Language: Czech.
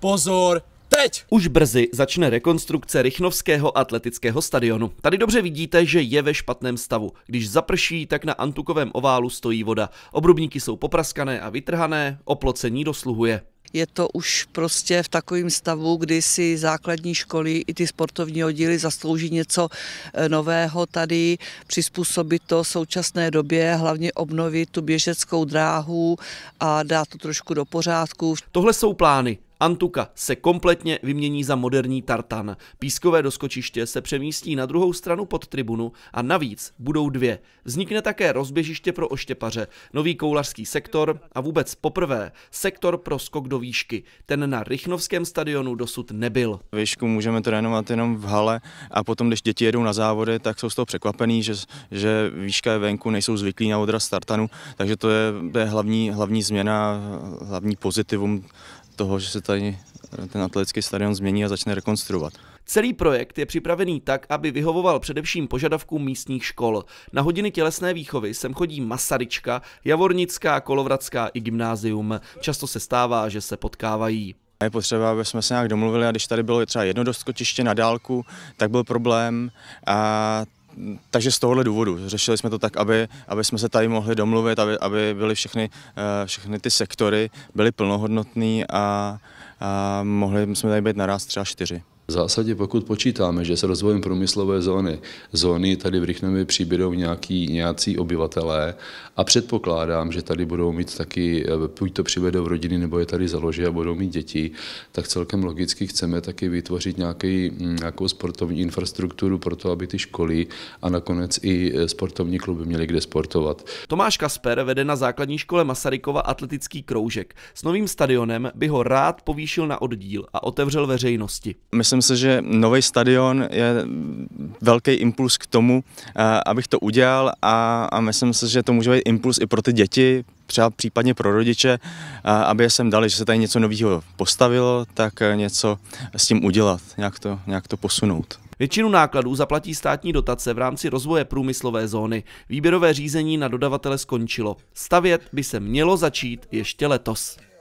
Pozor, teď! Už brzy začne rekonstrukce Rychnovského atletického stadionu. Tady dobře vidíte, že je ve špatném stavu. Když zaprší, tak na antukovém oválu stojí voda. Obrubníky jsou popraskané a vytrhané, oplocení dosluhuje. Je to už prostě v takovém stavu, kdy si základní školy i ty sportovní oddíly zaslouží něco eh, nového tady, přizpůsobit to současné době, hlavně obnovit tu běžeckou dráhu a dát to trošku do pořádku. Tohle jsou plány. Antuka se kompletně vymění za moderní tartan. Pískové doskočiště se přemístí na druhou stranu pod tribunu a navíc budou dvě. Vznikne také rozběžiště pro oštěpaře, nový koulařský sektor a vůbec poprvé sektor pro skok do výšky. Ten na Rychnovském stadionu dosud nebyl. Výšku můžeme trénovat jenom v hale a potom, když děti jedou na závody, tak jsou z toho překvapený, že, že výška je venku, nejsou zvyklí na odraz tartanu, takže to je, to je hlavní, hlavní změna, hlavní pozitivum toho, že se tady ten atletický stadion změní a začne rekonstruovat. Celý projekt je připravený tak, aby vyhovoval především požadavkům místních škol. Na hodiny tělesné výchovy sem chodí Masaryčka, Javornická, Kolovradská i gymnázium. Často se stává, že se potkávají. Je potřeba, aby jsme se nějak domluvili a když tady bylo třeba jedno dostkotiště na dálku, tak byl problém a takže z tohohle důvodu řešili jsme to tak, aby, aby jsme se tady mohli domluvit, aby, aby byly všechny, eh, všechny ty sektory byly plnohodnotný a, a mohli jsme tady být naraz třeba čtyři. V zásadě, pokud počítáme, že s rozvojem průmyslové zóny, zóny tady v Rychnově přibydou nějaký, nějací obyvatelé a předpokládám, že tady budou mít taky, eh, buď to přivedou rodiny, nebo je tady založí a budou mít děti, tak celkem logicky chceme taky vytvořit nějaký, hm, nějakou sportovní infrastrukturu pro to, aby ty školy a nakonec i eh, sportovní kluby měly kde sportovat. Tomáš Kasper vede na základní škole Masarykova atletický kroužek. S novým stadionem by ho rád povýšil na oddíl a otevřel veřejnosti. Myslím, myslím si, že nový stadion je velký impuls k tomu, eh, abych to udělal a, a myslím si, že to může být impuls i pro ty děti, třeba případně pro rodiče, eh, aby je sem dali, že se tady něco nového postavilo, tak eh, něco s tím udělat, nějak to, nějak to posunout. Většinu nákladů zaplatí státní dotace v rámci rozvoje průmyslové zóny. Výběrové řízení na dodavatele skončilo. Stavět by se mělo začít ještě letos.